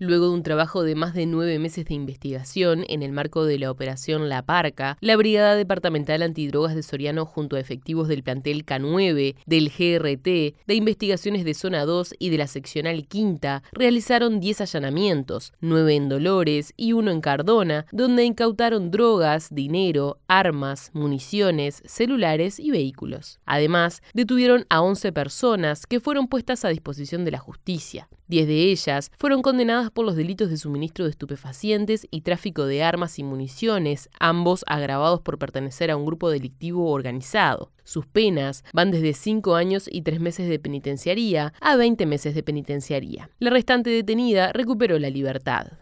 Luego de un trabajo de más de nueve meses de investigación en el marco de la operación La Parca, la Brigada Departamental Antidrogas de Soriano junto a efectivos del plantel K9, del GRT, de investigaciones de Zona 2 y de la seccional Quinta, realizaron diez allanamientos, nueve en Dolores y uno en Cardona, donde incautaron drogas, dinero, armas, municiones, celulares y vehículos. Además, detuvieron a once personas que fueron puestas a disposición de la justicia. Diez de ellas fueron condenadas por los delitos de suministro de estupefacientes y tráfico de armas y municiones, ambos agravados por pertenecer a un grupo delictivo organizado. Sus penas van desde 5 años y 3 meses de penitenciaría a 20 meses de penitenciaría. La restante detenida recuperó la libertad.